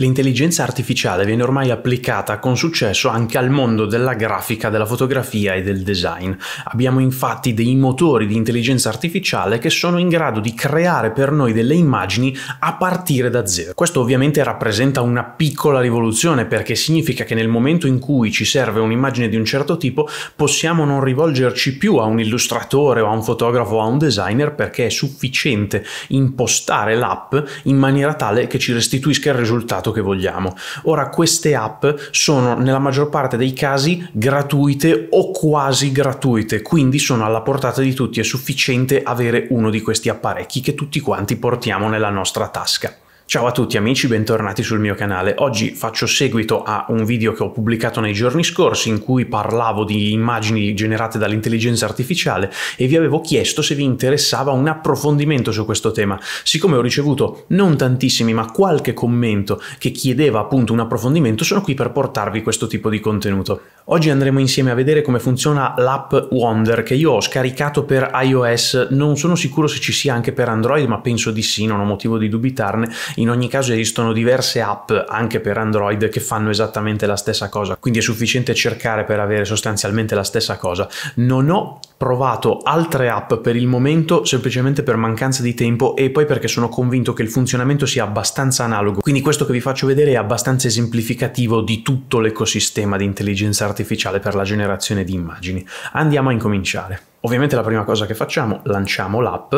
L'intelligenza artificiale viene ormai applicata con successo anche al mondo della grafica, della fotografia e del design. Abbiamo infatti dei motori di intelligenza artificiale che sono in grado di creare per noi delle immagini a partire da zero. Questo ovviamente rappresenta una piccola rivoluzione perché significa che nel momento in cui ci serve un'immagine di un certo tipo possiamo non rivolgerci più a un illustratore o a un fotografo o a un designer perché è sufficiente impostare l'app in maniera tale che ci restituisca il risultato formato che vogliamo. Ora queste app sono nella maggior parte dei casi gratuite o quasi gratuite, quindi sono alla portata di tutti, è sufficiente avere uno di questi apparecchi che tutti quanti portiamo nella nostra tasca. Ciao a tutti amici, bentornati sul mio canale. Oggi faccio seguito a un video che ho pubblicato nei giorni scorsi in cui parlavo di immagini generate dall'intelligenza artificiale e vi avevo chiesto se vi interessava un approfondimento su questo tema. Siccome ho ricevuto non tantissimi ma qualche commento che chiedeva appunto un approfondimento, sono qui per portarvi questo tipo di contenuto. Oggi andremo insieme a vedere come funziona l'app Wonder che io ho scaricato per iOS, non sono sicuro se ci sia anche per Android ma penso di sì, non ho motivo di dubitarne in ogni caso esistono diverse app anche per Android che fanno esattamente la stessa cosa, quindi è sufficiente cercare per avere sostanzialmente la stessa cosa. Non ho provato altre app per il momento semplicemente per mancanza di tempo e poi perché sono convinto che il funzionamento sia abbastanza analogo. Quindi questo che vi faccio vedere è abbastanza esemplificativo di tutto l'ecosistema di intelligenza artificiale per la generazione di immagini. Andiamo a incominciare. Ovviamente la prima cosa che facciamo, lanciamo l'app.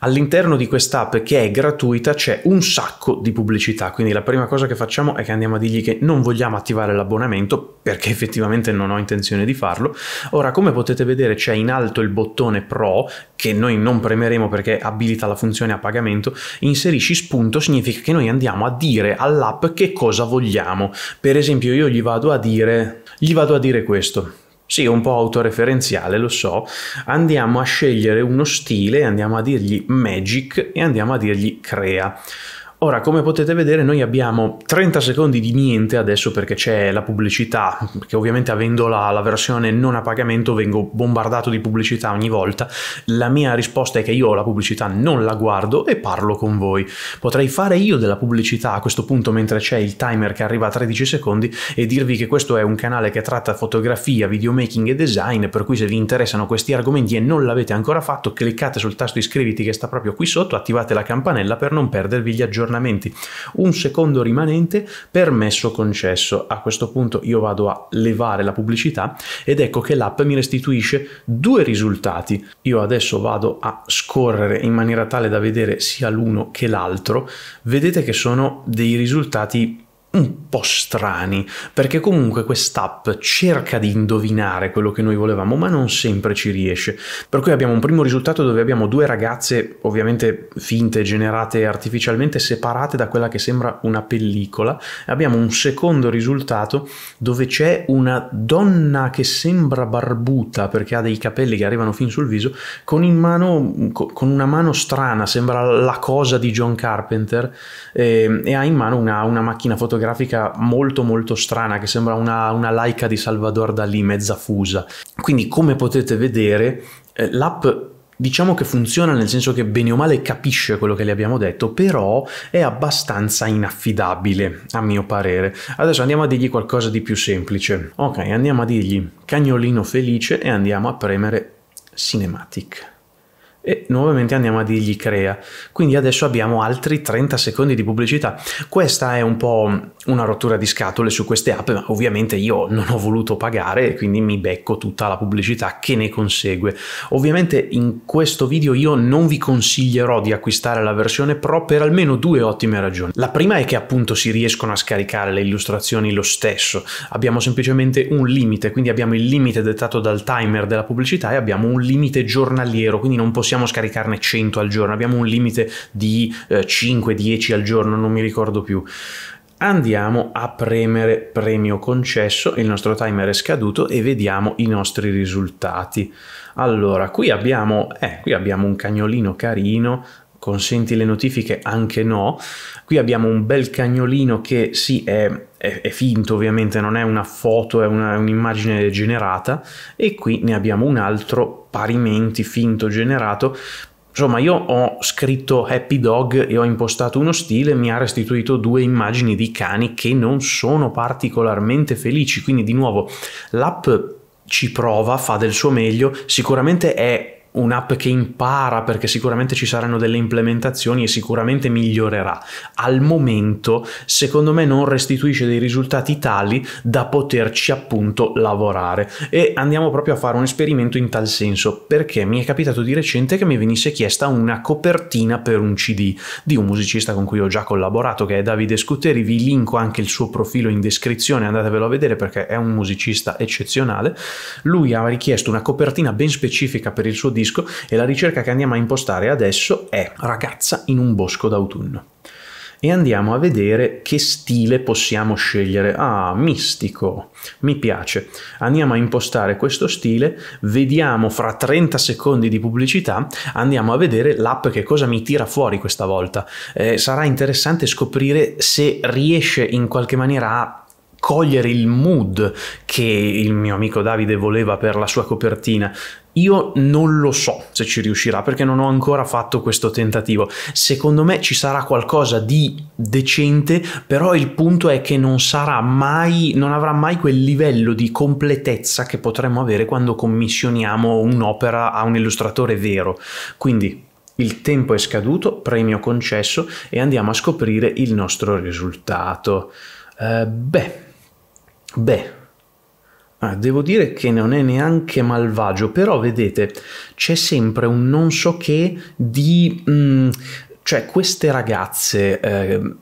All'interno di quest'app che è gratuita c'è un sacco di pubblicità, quindi la prima cosa che facciamo è che andiamo a dirgli che non vogliamo attivare l'abbonamento perché effettivamente non ho intenzione di farlo. Ora, come potete vedere, c'è in alto il bottone Pro che noi non premeremo perché abilita la funzione a pagamento. Inserisci spunto significa che noi andiamo a dire all'app che cosa vogliamo. Per esempio, io gli vado a dire gli vado a dire questo sì, un po' autoreferenziale, lo so. Andiamo a scegliere uno stile, andiamo a dirgli Magic e andiamo a dirgli Crea. Ora, come potete vedere, noi abbiamo 30 secondi di niente adesso perché c'è la pubblicità, perché ovviamente avendo la, la, versione non a pagamento vengo bombardato di pubblicità ogni volta. La mia risposta è che io la pubblicità non la guardo e parlo con voi. Potrei fare io della pubblicità a questo punto mentre c'è il timer che arriva a 13 secondi e dirvi che questo è un canale che tratta fotografia, videomaking e design, per cui se vi interessano questi argomenti e non l'avete ancora fatto, cliccate sul tasto iscriviti che sta proprio qui sotto, attivate la campanella per non perdervi gli aggiornamenti aggiornamenti, un secondo rimanente, permesso concesso. A questo punto io vado a levare la pubblicità ed ecco che l'app mi restituisce due risultati. Io adesso vado a scorrere in maniera tale da vedere sia l'uno che l'altro. Vedete che sono dei risultati un po' strani, perché comunque quest'app cerca di indovinare quello che noi volevamo, ma non sempre ci riesce. Per cui abbiamo un primo risultato dove abbiamo due ragazze, ovviamente finte, generate artificialmente, separate da quella che sembra una pellicola, e abbiamo un secondo risultato dove c'è una donna che sembra barbuta perché ha dei capelli che arrivano fin sul viso, con, in mano, con una mano strana, sembra la cosa di John Carpenter, e, ehm, e ha in mano una, una macchina fotografica grafica molto molto strana che sembra una, una laica di Salvador Dalì mezza fusa. Quindi come potete vedere eh, l'app diciamo che funziona nel senso che bene o male capisce quello che le abbiamo detto, però è abbastanza inaffidabile, a mio parere. Adesso andiamo a dirgli qualcosa di più semplice. Ok, andiamo a dirgli cagnolino felice e andiamo a premere cinematic e nuovamente andiamo a dirgli crea. Quindi adesso abbiamo altri 30 secondi di pubblicità. Questa è un po' una rottura di scatole su queste app, ma ovviamente io non ho voluto pagare e quindi mi becco tutta la pubblicità che ne consegue. Ovviamente in questo video io non vi consiglierò di acquistare la versione Pro per almeno due ottime ragioni. La prima è che appunto si riescono a scaricare le illustrazioni lo stesso, abbiamo semplicemente un limite, quindi abbiamo il limite dettato dal timer della pubblicità e abbiamo un limite giornaliero, quindi non possiamo possiamo scaricarne 100 al giorno, abbiamo un limite di eh, 5-10 al giorno, non mi ricordo più. Andiamo a premere premio concesso, il nostro timer è scaduto e vediamo i nostri risultati. Allora, qui abbiamo, eh, qui abbiamo un cagnolino carino, consenti le notifiche, anche no. Qui abbiamo un bel cagnolino che sì, è, è, è finto ovviamente, non è una foto, è un'immagine generata. E qui ne abbiamo un altro parimenti finto generato. Insomma, io ho scritto Happy Dog e ho impostato uno stile mi ha restituito due immagini di cani che non sono particolarmente felici. Quindi, di nuovo, l'app ci prova, fa del suo meglio, sicuramente è un'app che impara perché sicuramente ci saranno delle implementazioni e sicuramente migliorerà. Al momento, secondo me, non restituisce dei risultati tali da poterci appunto lavorare e andiamo proprio a fare un esperimento in tal senso perché mi è capitato di recente che mi venisse chiesta una copertina per un CD di un musicista con cui ho già collaborato che è Davide Scuteri, vi linko anche il suo profilo in descrizione, andatevelo a vedere perché è un musicista eccezionale. Lui ha richiesto una copertina ben specifica per il suo disco disco e la ricerca che andiamo a impostare adesso è Ragazza in un bosco d'autunno e andiamo a vedere che stile possiamo scegliere. Ah, mistico, mi piace. Andiamo a impostare questo stile, vediamo fra 30 secondi di pubblicità, andiamo a vedere l'app che cosa mi tira fuori questa volta. Eh, sarà interessante scoprire se riesce in qualche maniera a cogliere il mood che il mio amico Davide voleva per la sua copertina. Io non lo so se ci riuscirà perché non ho ancora fatto questo tentativo. Secondo me ci sarà qualcosa di decente, però il punto è che non sarà mai, non avrà mai quel livello di completezza che potremmo avere quando commissioniamo un'opera a un illustratore vero. Quindi il tempo è scaduto, premio concesso e andiamo a scoprire il nostro risultato. Eh, beh, Beh, ah, devo dire che non è neanche malvagio, però vedete, c'è sempre un non so che di... Mh, mm, cioè queste ragazze eh,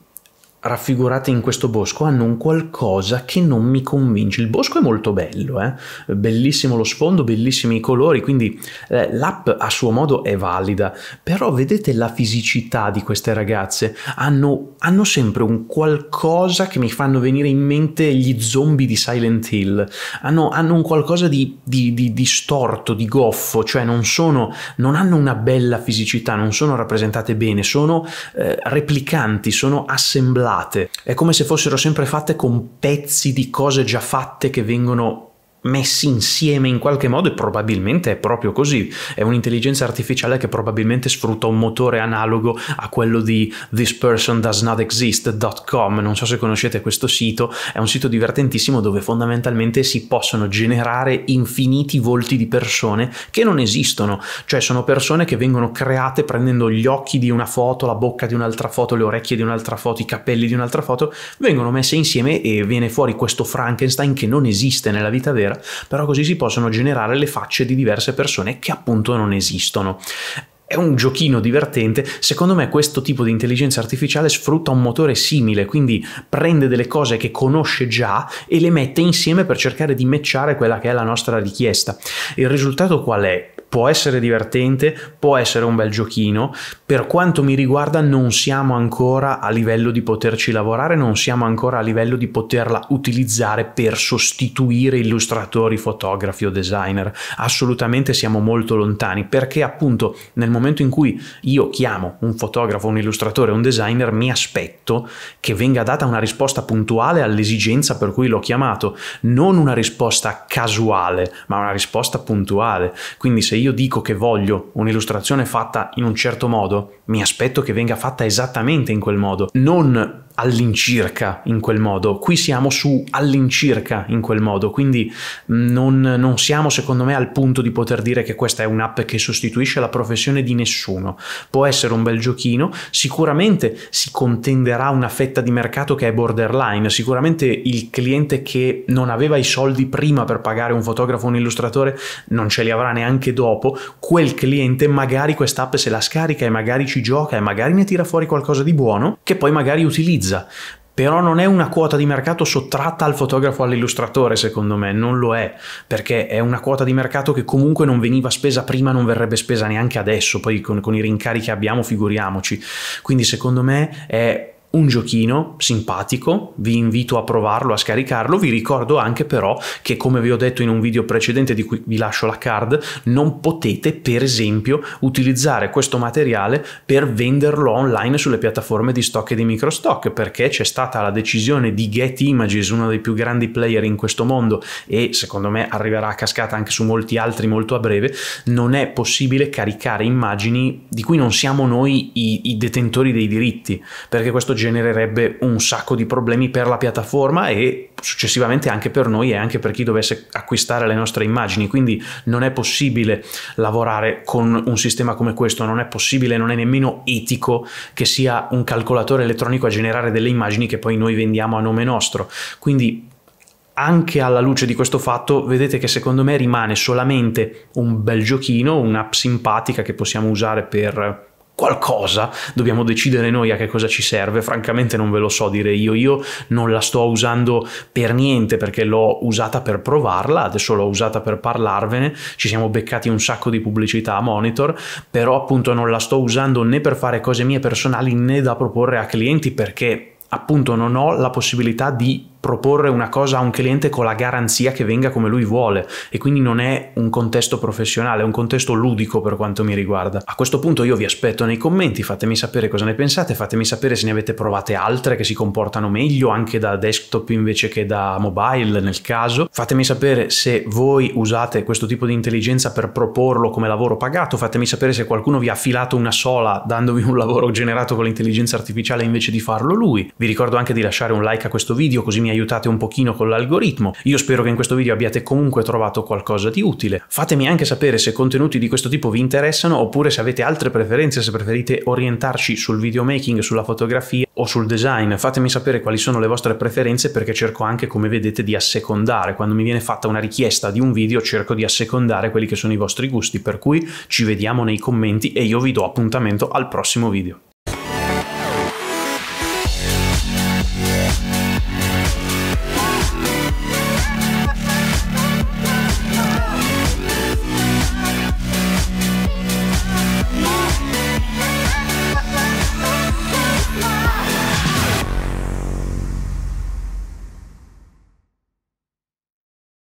raffigurate in questo bosco hanno un qualcosa che non mi convince. Il bosco è molto bello, eh? bellissimo lo sfondo, bellissimi i colori, quindi eh, l'app a suo modo è valida, però vedete la fisicità di queste ragazze, hanno, hanno sempre un qualcosa che mi fanno venire in mente gli zombie di Silent Hill, hanno, hanno un qualcosa di, di, di, di, storto, di goffo, cioè non, sono, non hanno una bella fisicità, non sono rappresentate bene, sono eh, replicanti, sono assemblate isolate, è come se fossero sempre fatte con pezzi di cose già fatte che vengono messi insieme in qualche modo e probabilmente è proprio così. È un'intelligenza artificiale che probabilmente sfrutta un motore analogo a quello di thispersondoesnotexist.com. Non so se conoscete questo sito, è un sito divertentissimo dove fondamentalmente si possono generare infiniti volti di persone che non esistono, cioè sono persone che vengono create prendendo gli occhi di una foto, la bocca di un'altra foto, le orecchie di un'altra foto, i capelli di un'altra foto, vengono messe insieme e viene fuori questo Frankenstein che non esiste nella vita vera eccetera. Però così si possono generare le facce di diverse persone che appunto non esistono. È un giochino divertente, secondo me questo tipo di intelligenza artificiale sfrutta un motore simile, quindi prende delle cose che conosce già e le mette insieme per cercare di matchare quella che è la nostra richiesta. Il risultato qual è? può essere divertente, può essere un bel giochino. Per quanto mi riguarda non siamo ancora a livello di poterci lavorare, non siamo ancora a livello di poterla utilizzare per sostituire illustratori, fotografi o designer. Assolutamente siamo molto lontani perché appunto nel momento in cui io chiamo un fotografo, un illustratore, un designer, mi aspetto che venga data una risposta puntuale all'esigenza per cui l'ho chiamato, non una risposta casuale, ma una risposta puntuale. Quindi se io io dico che voglio un'illustrazione fatta in un certo modo, mi aspetto che venga fatta esattamente in quel modo, non all'incirca in quel modo, qui siamo su all'incirca in quel modo, quindi non, non, siamo secondo me al punto di poter dire che questa è un'app che sostituisce la professione di nessuno, può essere un bel giochino, sicuramente si contenderà una fetta di mercato che è borderline, sicuramente il cliente che non aveva i soldi prima per pagare un fotografo o un illustratore non ce li avrà neanche dopo, quel cliente magari quest'app se la scarica e magari ci gioca e magari ne tira fuori qualcosa di buono che poi magari utilizza utilizza, però non è una quota di mercato sottratta al fotografo all'illustratore, secondo me, non lo è, perché è una quota di mercato che comunque non veniva spesa prima, non verrebbe spesa neanche adesso, poi con, con i rincari che abbiamo figuriamoci. Quindi secondo me è un giochino simpatico, vi invito a provarlo, a scaricarlo, vi ricordo anche però che come vi ho detto in un video precedente di cui vi lascio la card, non potete per esempio utilizzare questo materiale per venderlo online sulle piattaforme di stock e di microstock perché c'è stata la decisione di Get Images, uno dei più grandi player in questo mondo e secondo me arriverà a cascata anche su molti altri molto a breve, non è possibile caricare immagini di cui non siamo noi i, i detentori dei diritti perché questo genererebbe un sacco di problemi per la piattaforma e successivamente anche per noi e anche per chi dovesse acquistare le nostre immagini. Quindi non è possibile lavorare con un sistema come questo, non è possibile, non è nemmeno etico che sia un calcolatore elettronico a generare delle immagini che poi noi vendiamo a nome nostro. Quindi anche alla luce di questo fatto, vedete che secondo me rimane solamente un bel giochino, un'app simpatica che possiamo usare per qualcosa dobbiamo decidere noi a che cosa ci serve francamente non ve lo so dire io io non la sto usando per niente perché l'ho usata per provarla adesso l'ho usata per parlarvene ci siamo beccati un sacco di pubblicità a monitor però appunto non la sto usando né per fare cose mie personali né da proporre a clienti perché appunto non ho la possibilità di proporre una cosa a un cliente con la garanzia che venga come lui vuole e quindi non è un contesto professionale, è un contesto ludico per quanto mi riguarda. A questo punto io vi aspetto nei commenti, fatemi sapere cosa ne pensate, fatemi sapere se ne avete provate altre che si comportano meglio anche da desktop invece che da mobile nel caso, fatemi sapere se voi usate questo tipo di intelligenza per proporlo come lavoro pagato, fatemi sapere se qualcuno vi ha filato una sola dandovi un lavoro generato con l'intelligenza artificiale invece di farlo lui. Vi ricordo anche di lasciare un like a questo video così mi aiutate un pochino con l'algoritmo. Io spero che in questo video abbiate comunque trovato qualcosa di utile. Fatemi anche sapere se contenuti di questo tipo vi interessano oppure se avete altre preferenze, se preferite orientarci sul videomaking, sulla fotografia o sul design. Fatemi sapere quali sono le vostre preferenze perché cerco anche, come vedete, di assecondare. Quando mi viene fatta una richiesta di un video cerco di assecondare quelli che sono i vostri gusti, per cui ci vediamo nei commenti e io vi do appuntamento al prossimo video.